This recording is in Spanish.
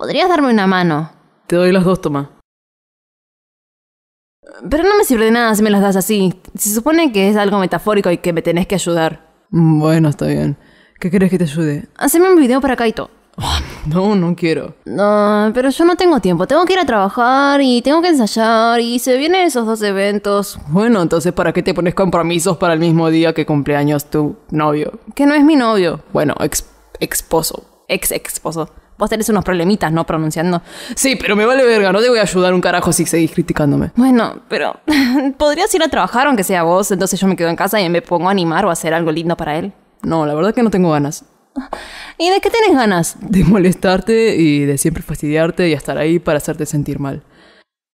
¿Podrías darme una mano? Te doy las dos, toma. Pero no me sirve de nada si me las das así. Se supone que es algo metafórico y que me tenés que ayudar. Mm, bueno, está bien. ¿Qué querés que te ayude? Haceme un video para Kaito. Ah, no, no quiero. No, pero yo no tengo tiempo. Tengo que ir a trabajar y tengo que ensayar y se vienen esos dos eventos. Bueno, entonces, ¿para qué te pones compromisos para el mismo día que cumpleaños tu novio? Que no es mi novio. Bueno, ex esposo. Ex esposo. Vos tenés unos problemitas, ¿no? Pronunciando. Sí, pero me vale verga, no te voy a ayudar un carajo si seguís criticándome. Bueno, pero podrías ir a trabajar aunque sea vos, entonces yo me quedo en casa y me pongo a animar o a hacer algo lindo para él. No, la verdad es que no tengo ganas. ¿Y de qué tenés ganas? De molestarte y de siempre fastidiarte y estar ahí para hacerte sentir mal.